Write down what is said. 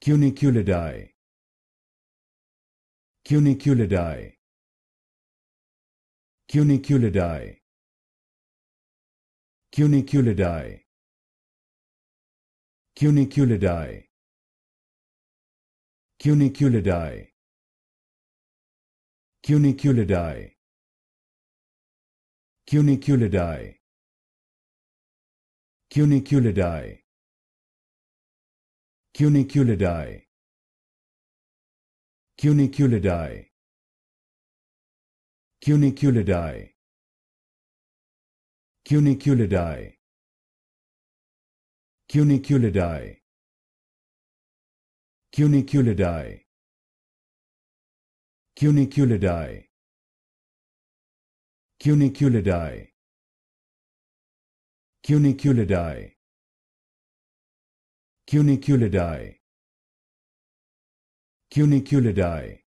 Cuniculidae Cuniculidae Cuniculidae Cuniculidae Cuniculidae Cuniculidae Cuniculidae Cuniculidae Cuniculidae Cuniculidae Cuniculidae Cuniculidae Cuniculidae Cuniculidae Cuniculidae Cuniculidae Cuniculidae Cuniculidae Cuniculidae. Cuniculidae.